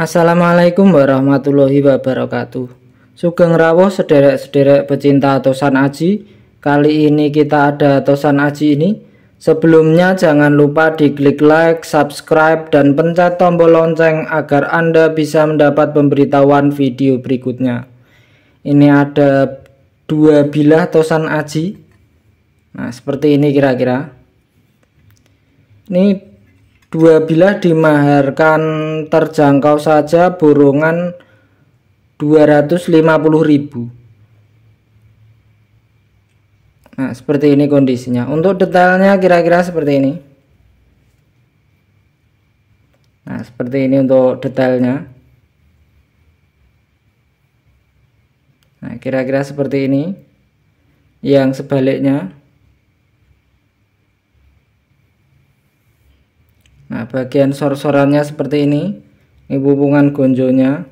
Assalamualaikum warahmatullahi wabarakatuh Sugeng Rawuh sederek-sederek pecinta Tosan Aji Kali ini kita ada Tosan Aji ini Sebelumnya jangan lupa di klik like, subscribe, dan pencet tombol lonceng agar Anda bisa mendapat pemberitahuan video berikutnya Ini ada dua bilah Tosan Aji Nah seperti ini kira-kira Ini Dua bilah dimaharkan terjangkau saja borongan 250.000. Nah, seperti ini kondisinya. Untuk detailnya kira-kira seperti ini. Nah, seperti ini untuk detailnya. Nah, kira-kira seperti ini. Yang sebaliknya. Nah, bagian sor-sorannya seperti ini. Ini hubungan gonjonya.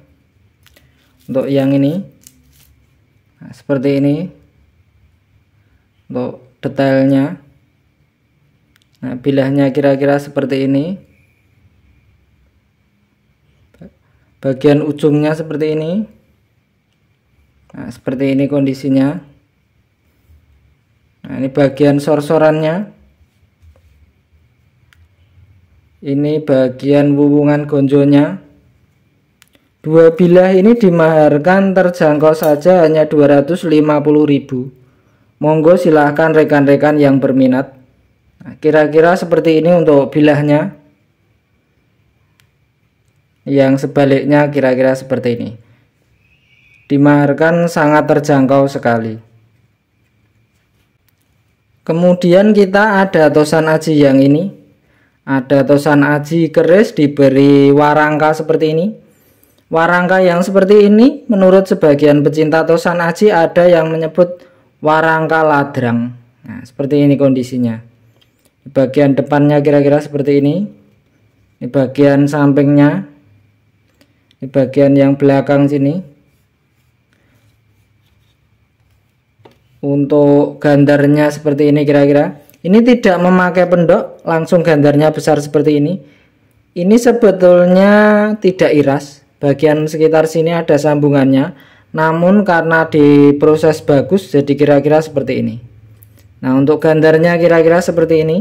Untuk yang ini. Nah, seperti ini. Untuk detailnya. Nah, bilahnya kira-kira seperti ini. Bagian ujungnya seperti ini. Nah, seperti ini kondisinya. Nah, ini bagian sor-sorannya ini bagian wuwungan gonjonya dua bilah ini dimaharkan terjangkau saja hanya 250.000 monggo silahkan rekan-rekan yang berminat nah, kira-kira nah, seperti ini untuk bilahnya yang sebaliknya kira-kira seperti ini dimaharkan sangat terjangkau sekali kemudian kita ada tosan aji yang ini ada tosan aji keris diberi warangka seperti ini. Warangka yang seperti ini menurut sebagian pecinta tosan aji ada yang menyebut warangka ladrang. Nah, seperti ini kondisinya. Di bagian depannya kira-kira seperti ini. Di bagian sampingnya. Di bagian yang belakang sini. Untuk gandarnya seperti ini kira-kira. Ini tidak memakai pendok, langsung gandarnya besar seperti ini. Ini sebetulnya tidak iras, bagian sekitar sini ada sambungannya. Namun karena diproses bagus jadi kira-kira seperti ini. Nah, untuk gandarnya kira-kira seperti ini.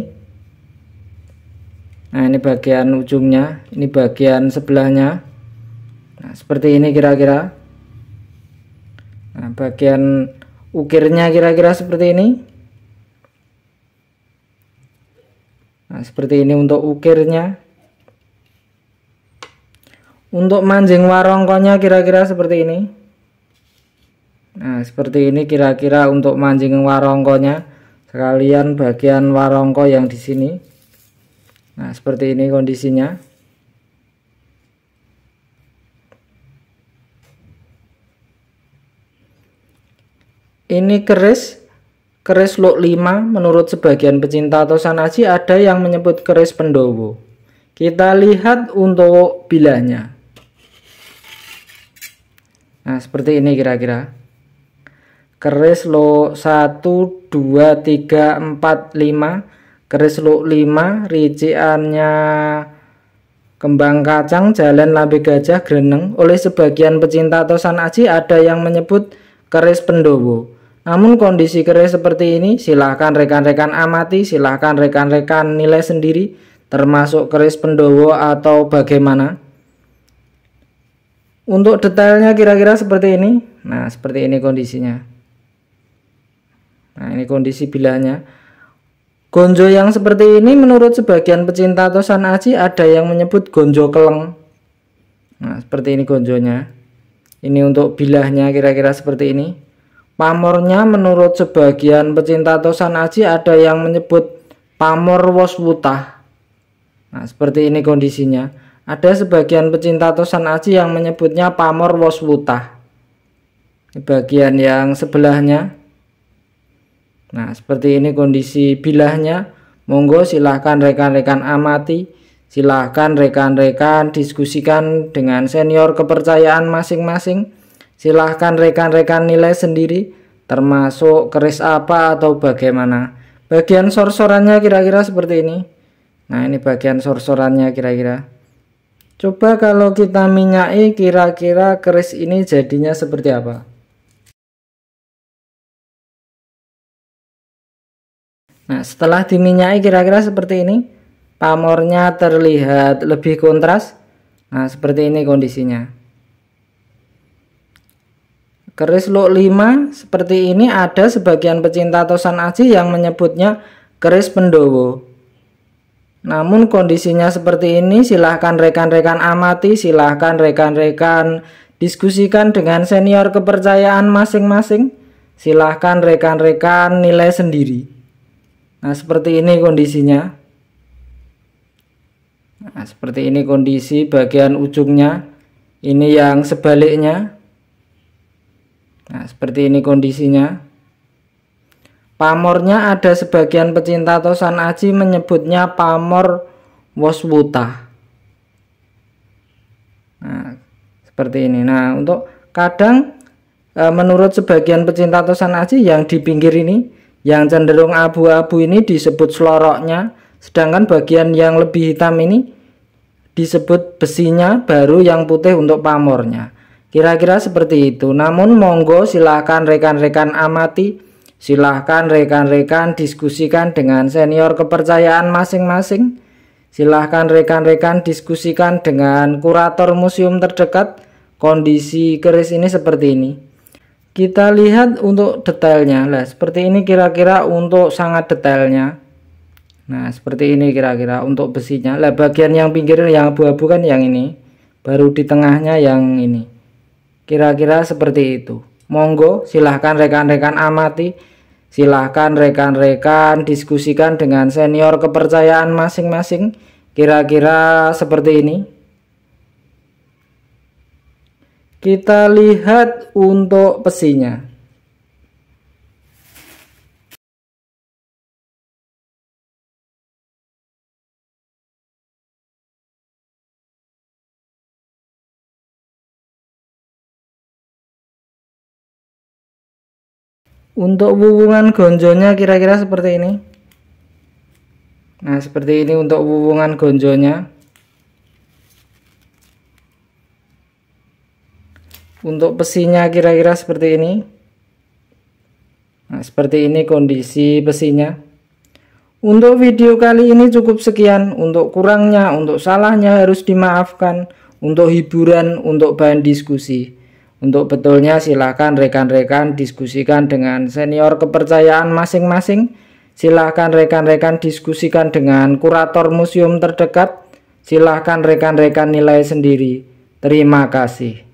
Nah, ini bagian ujungnya, ini bagian sebelahnya. Nah, seperti ini kira-kira. Nah, bagian ukirnya kira-kira seperti ini. nah, seperti ini untuk ukirnya untuk manjing warongkonya kira-kira seperti ini nah seperti ini kira-kira untuk manjing warongkonya sekalian bagian warongko yang di sini nah seperti ini kondisinya ini keris Keris Lok 5 menurut sebagian pecinta Aji ada yang menyebut keris Pendowo. Kita lihat untuk bilahnya. Nah, seperti ini kira-kira. Keris Lok 1 2 3 4 5, keris Lok 5 riciannya Kembang kacang jalan lambe gajah greneng oleh sebagian pecinta tosan aji ada yang menyebut keris Pendowo. Namun kondisi keris seperti ini silahkan rekan-rekan amati, silahkan rekan-rekan nilai sendiri termasuk keris pendowo atau bagaimana. Untuk detailnya kira-kira seperti ini. Nah, seperti ini kondisinya. Nah, ini kondisi bilahnya. Gonjo yang seperti ini menurut sebagian pecinta tosan aji ada yang menyebut gonjo keleng. Nah, seperti ini gonjonya. Ini untuk bilahnya kira-kira seperti ini. Pamornya menurut sebagian pecinta tosan aji ada yang menyebut pamor wasbutah. Nah, seperti ini kondisinya. Ada sebagian pecinta tosan aji yang menyebutnya pamor wasbutah. Di bagian yang sebelahnya. Nah, seperti ini kondisi bilahnya. Monggo silahkan rekan-rekan amati, silahkan rekan-rekan diskusikan dengan senior kepercayaan masing-masing Silahkan rekan-rekan nilai sendiri termasuk keris apa atau bagaimana. Bagian sorsorannya kira-kira seperti ini. Nah ini bagian sorsorannya kira-kira. Coba kalau kita minyaki kira-kira keris ini jadinya seperti apa? Nah, setelah diminyaki kira-kira seperti ini, pamornya terlihat lebih kontras. Nah, seperti ini kondisinya. Keris Luk 5 seperti ini ada sebagian pecinta tosan aji yang menyebutnya keris pendowo. Namun kondisinya seperti ini silahkan rekan-rekan amati, silahkan rekan-rekan diskusikan dengan senior kepercayaan masing-masing. Silahkan rekan-rekan nilai sendiri. Nah seperti ini kondisinya. Nah, seperti ini kondisi bagian ujungnya. Ini yang sebaliknya. Nah, seperti ini kondisinya. Pamornya ada sebagian pecinta Tosan Aji menyebutnya pamor Woswuta. Nah, seperti ini. Nah, untuk kadang e, menurut sebagian pecinta Tosan Aji yang di pinggir ini, yang cenderung abu-abu ini disebut seloroknya, sedangkan bagian yang lebih hitam ini disebut besinya, baru yang putih untuk pamornya. Kira-kira seperti itu. Namun monggo silahkan rekan-rekan amati, silahkan rekan-rekan diskusikan dengan senior kepercayaan masing-masing. Silahkan rekan-rekan diskusikan dengan kurator museum terdekat kondisi keris ini seperti ini. Kita lihat untuk detailnya lah. Seperti ini kira-kira untuk sangat detailnya. Nah, seperti ini kira-kira untuk besinya. Lah bagian yang pinggir yang abu-abu kan yang ini. Baru di tengahnya yang ini. Kira-kira seperti itu. Monggo silahkan rekan-rekan amati, silahkan rekan-rekan diskusikan dengan senior kepercayaan masing-masing. Kira-kira seperti ini. Kita lihat untuk pesinya. untuk hubungan gonjonya kira-kira seperti ini nah seperti ini untuk hubungan gonjonya untuk pesinya kira-kira seperti ini nah seperti ini kondisi pesinya untuk video kali ini cukup sekian untuk kurangnya untuk salahnya harus dimaafkan untuk hiburan untuk bahan diskusi untuk betulnya silahkan rekan-rekan diskusikan dengan senior kepercayaan masing-masing. Silahkan rekan-rekan diskusikan dengan kurator museum terdekat. Silahkan rekan-rekan nilai sendiri. Terima kasih.